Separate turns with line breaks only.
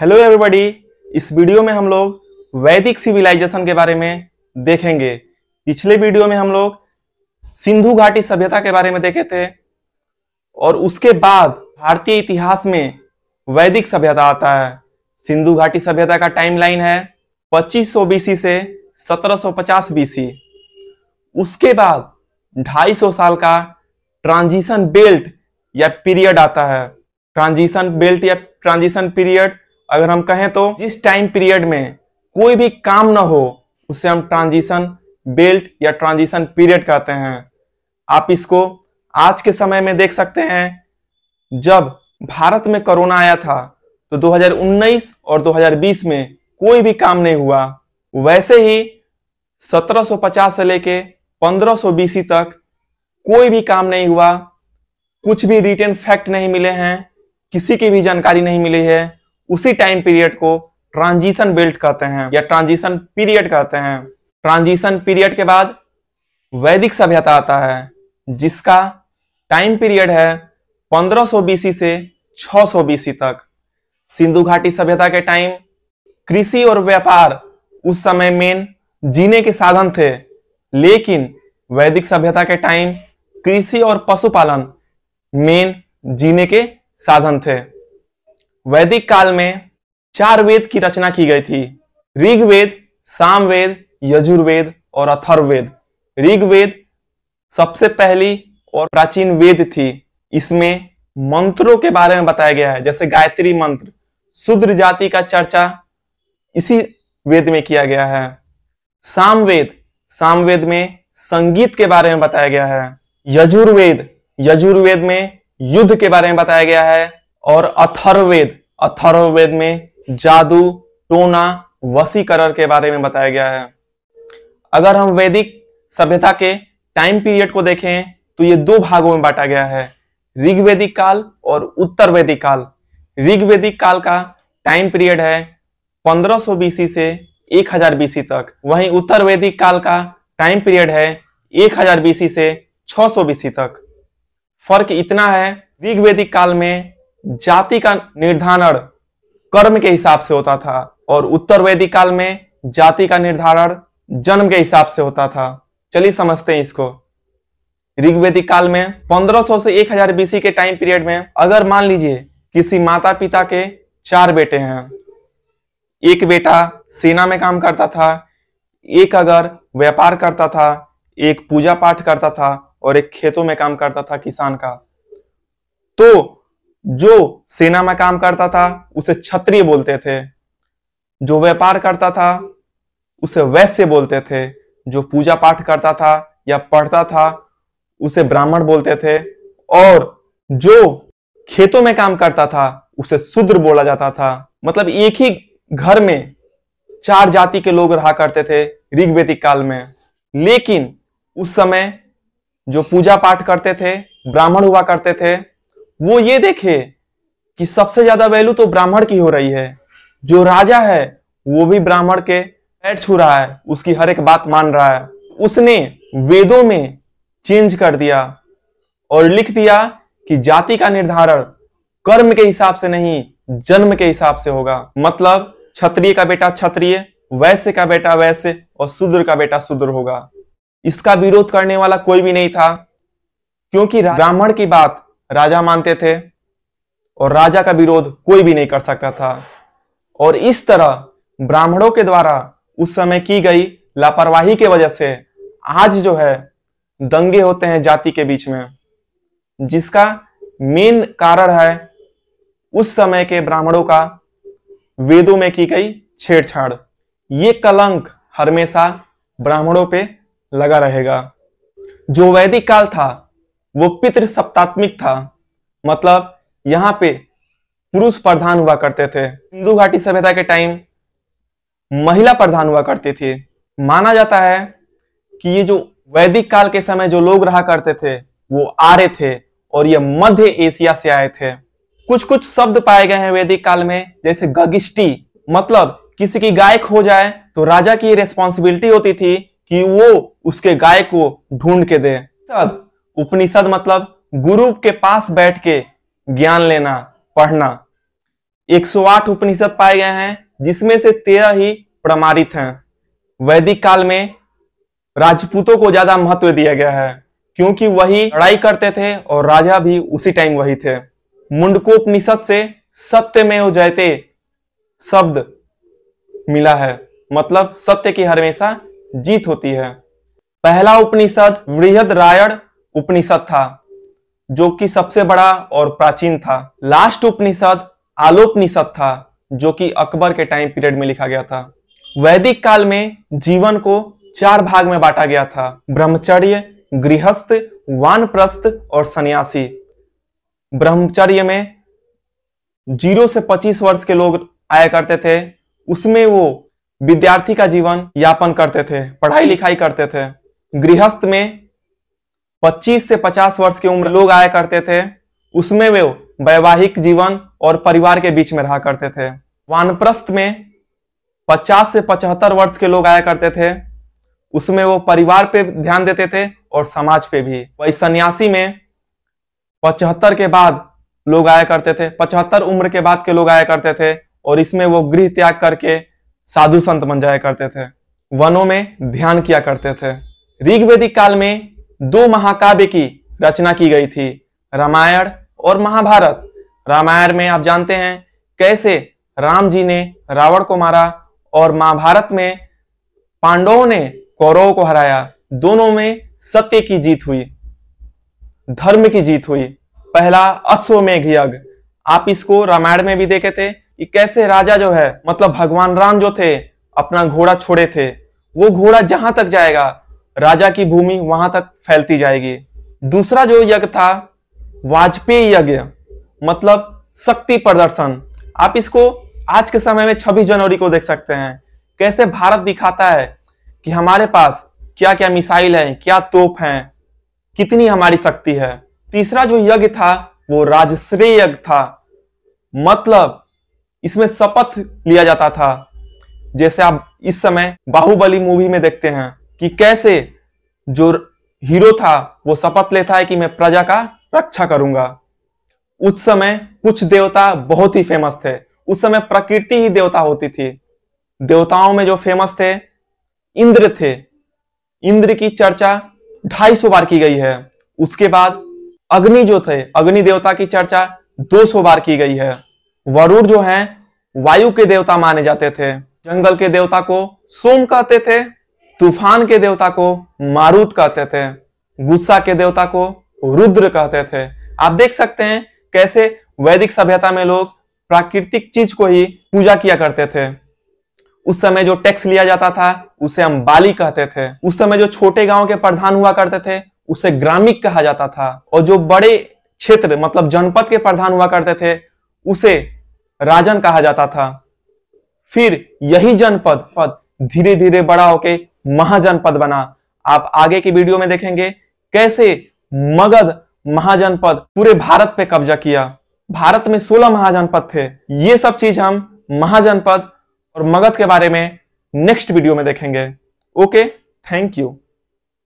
hello everybody इस video में हम लोग वैदिक सिविलाइजेशन के बारे में देखेंगे पिछले वीडियो में हम लोग सिंधु घाटी सभ्यता के बारे में देखे थे और उसके बाद भारतीय इतिहास में वैदिक सभ्यता आता है सिंधु घाटी सभ्यता का टाइमलाइन है 2500 बीसी से 1750 बीसी उसके बाद 250 साल का ट्रांजिशन बेल्ट या पीरियड आता है ट्रांजिशन बेल्ट या ट्रांजिशन पीरियड अगर हम कहें तो जिस टाइम पीरियड में कोई भी काम ना हो उसे हम ट्रांजिशन बेल्ट या ट्रांजिशन पीरियड कहते हैं आप इसको आज के समय में देख सकते हैं जब भारत में कोरोना आया था तो 2019 और 2020 में कोई भी काम नहीं हुआ वैसे ही 1750 से लेके 1520 तक कोई भी काम नहीं हुआ कुछ भी रिटेन फैक्ट नहीं मिले हैं किसी की भी जानकारी नहीं मिली है उसी टाइम पीरियड को ट्रांजिशन बेल्ट कहते हैं या ट्रांजिशन पीरियड कहते हैं ट्रांजिशन पीरियड के बाद वैदिक सभ्यता आता है जिसका टाइम पीरियड है 1500 बीसी से 600 बीसी तक सिंधु घाटी सभ्यता के टाइम कृषि और व्यापार उस समय मेन जीने के साधन थे लेकिन वैदिक सभ्यता के टाइम कृषि और पशुपालन मेन जीने के साधन थे वैदिक काल में चार वेद की रचना की गई थी ऋग्वेद सामवेद यजुर्वेद और अथर्ववेद ऋग्वेद सबसे पहली और प्राचीन वेद थी इसमें मंत्रों के बारे में बताया गया है जैसे गायत्री मंत्र शूद्र जाति का चर्चा इसी वेद में किया गया है सामवेद सामवेद में संगीत के बारे में बताया गया है यजुर्वेद यजुर्वेद में युद्ध के बारे में बताया गया है और अथर्ववेद अथर्ववेद में जादू टोना वसीकरण के बारे में बताया गया है अगर हम वैदिक सभ्यता के टाइम पीरियड को देखें तो ये दो भागों में बांटा गया है ऋग्वेदिक काल और उत्तर वैदिक काल ऋग्वेदिक काल का टाइम पीरियड है 1500 बीसी से 1000 बीसी तक वहीं उत्तर वैदिक काल का टाइम पीरियड है 1000 बीसी से 600 बीसी तक फर्क इतना है ऋग्वेदिक काल में जाति का निर्धारण कर्म के हिसाब से होता था और उत्तर वैदिक काल में जाति का निर्धारण जन्म के हिसाब से होता था चलिए समझते हैं इसको ऋग्वेदिक काल में 1500 से 1000 बीसी के टाइम पीरियड में अगर मान लीजिए किसी माता पिता के चार बेटे हैं एक बेटा सेना में काम करता था एक अगर व्यापार करता था एक पूजा पाठ करता था और एक खेतों में काम करता था किसान का तो जो सेना में काम करता था उसे क्षत्रिय बोलते थे जो व्यापार करता था उसे वैश्य बोलते थे जो पूजा पाठ करता था या पढ़ता था उसे ब्राह्मण बोलते थे और जो खेतों में काम करता था उसे शूद्र बोला जाता था मतलब एक ही घर में चार जाति के लोग रहा करते थे ऋग्वेदिक काल में लेकिन उस समय जो पूजा पाठ करते थे ब्राह्मण हुआ करते थे वो ये देखे कि सबसे ज्यादा वैल्यू तो ब्राह्मण की हो रही है जो राजा है वो भी ब्राह्मण के पैर छू रहा है उसकी हर एक बात मान रहा है उसने वेदों में चेंज कर दिया और लिख दिया कि जाति का निर्धारण कर्म के हिसाब से नहीं जन्म के हिसाब से होगा मतलब क्षत्रिय का बेटा क्षत्रिय वैश्य का बेटा वैश्य और शूद्र का बेटा शूद्र होगा इसका विरोध करने वाला कोई भी नहीं था क्योंकि ब्राह्मण की बात राजा मानते थे और राजा का विरोध कोई भी नहीं कर सकता था और इस तरह ब्राह्मणों के द्वारा उस समय की गई लापरवाही के वजह से आज जो है दंगे होते हैं जाति के बीच में जिसका मेन कारण है उस समय के ब्राह्मणों का वेदों में की गई छेड़छाड़ ये कलंक हमेशा ब्राह्मणों पे लगा रहेगा जो वैदिक काल था वो पितृ सप्तात्मिक था मतलब यहाँ पे पुरुष प्रधान हुआ करते थे सिंधु घाटी सभ्यता के टाइम महिला प्रधान हुआ करती थी माना जाता है कि ये जो वैदिक काल के समय जो लोग रहा करते थे वो आर्य थे और ये मध्य एशिया से आए थे कुछ कुछ शब्द पाए गए हैं वैदिक काल में जैसे गगिष्टी मतलब किसी की गाय खो जाए तो राजा की रिस्पॉन्सिबिलिटी होती थी कि वो उसके गाय को ढूंढ के दे उपनिषद मतलब गुरु के पास बैठ के ज्ञान लेना पढ़ना 108 उपनिषद पाए गए हैं जिसमें से तेरह ही प्रमाणित हैं वैदिक काल में राजपूतों को ज्यादा महत्व दिया गया है क्योंकि वही लड़ाई करते थे और राजा भी उसी टाइम वही थे मुंडकोपनिषद से सत्य में हो जाते शब्द मिला है मतलब सत्य की हमेशा जीत होती है पहला उपनिषद वृहद रायण उपनिषद था जो कि सबसे बड़ा और प्राचीन था लास्ट उपनिषद आलोपनिषद था जो कि अकबर के टाइम पीरियड में लिखा गया था वैदिक काल में जीवन को चार भाग में बांटा गया था ब्रह्मचर्य गृहस्थ वानप्रस्थ और सन्यासी ब्रह्मचर्य में जीरो से पच्चीस वर्ष के लोग आया करते थे उसमें वो विद्यार्थी का जीवन यापन करते थे पढ़ाई लिखाई करते थे गृहस्थ में 25 से 50 वर्ष की उम्र लोग आया करते थे उसमें वे वैवाहिक जीवन और परिवार के बीच में रहा करते थे वानप्रस्थ में 50 से 75 वर्ष के लोग आया करते थे उसमें वो परिवार पे ध्यान देते थे और समाज पे भी वही सन्यासी में 75 के बाद लोग आया करते थे 75 उम्र के बाद के लोग आया करते थे और इसमें वो गृह त्याग करके साधु संत बन जाया करते थे वनों में ध्यान किया करते थे ऋग्वेदिक काल में दो महाकाव्य की रचना की गई थी रामायण और महाभारत रामायण में आप जानते हैं कैसे राम जी ने रावण को मारा और महाभारत में पांडवों ने कौरवों को हराया दोनों में सत्य की जीत हुई धर्म की जीत हुई पहला अश्वमेघ यज्ञ आप इसको रामायण में भी देखे थे कि कैसे राजा जो है मतलब भगवान राम जो थे अपना घोड़ा छोड़े थे वो घोड़ा जहां तक जाएगा राजा की भूमि वहां तक फैलती जाएगी दूसरा जो यज्ञ था वाजपेयी यज्ञ मतलब शक्ति प्रदर्शन आप इसको आज के समय में 26 जनवरी को देख सकते हैं कैसे भारत दिखाता है कि हमारे पास क्या क्या मिसाइल है क्या तोप है कितनी हमारी शक्ति है तीसरा जो यज्ञ था वो राजश्रेय यज्ञ था मतलब इसमें शपथ लिया जाता था जैसे आप इस समय बाहुबली मूवी में देखते हैं कि कैसे जो हीरो था वो शपथ लेता है कि मैं प्रजा का रक्षा करूंगा उस समय कुछ देवता बहुत ही फेमस थे उस समय प्रकृति ही देवता होती थी देवताओं में जो फेमस थे इंद्र थे इंद्र की चर्चा ढाई सौ बार की गई है उसके बाद अग्नि जो थे अग्नि देवता की चर्चा दो सौ बार की गई है वरुण जो हैं वायु के देवता माने जाते थे जंगल के देवता को सोम कहते थे तूफान के देवता को मारुत कहते थे गुस्सा के देवता को रुद्र कहते थे आप देख सकते हैं कैसे वैदिक सभ्यता में लोग प्राकृतिक चीज को ही पूजा किया करते थे उस समय जो टैक्स लिया जाता था उसे हम बाली कहते थे उस समय जो छोटे गांव के प्रधान हुआ करते थे उसे ग्रामिक कहा जाता था और जो बड़े क्षेत्र मतलब जनपद के प्रधान हुआ करते थे उसे राजन कहा जाता था फिर यही जनपद पद धीरे धीरे बड़ा होके महाजनपद बना आप आगे की वीडियो में देखेंगे कैसे मगध महाजनपद पूरे भारत पे कब्जा किया भारत में 16 महाजनपद थे ये सब चीज हम महाजनपद और मगध के बारे में नेक्स्ट वीडियो में देखेंगे ओके थैंक यू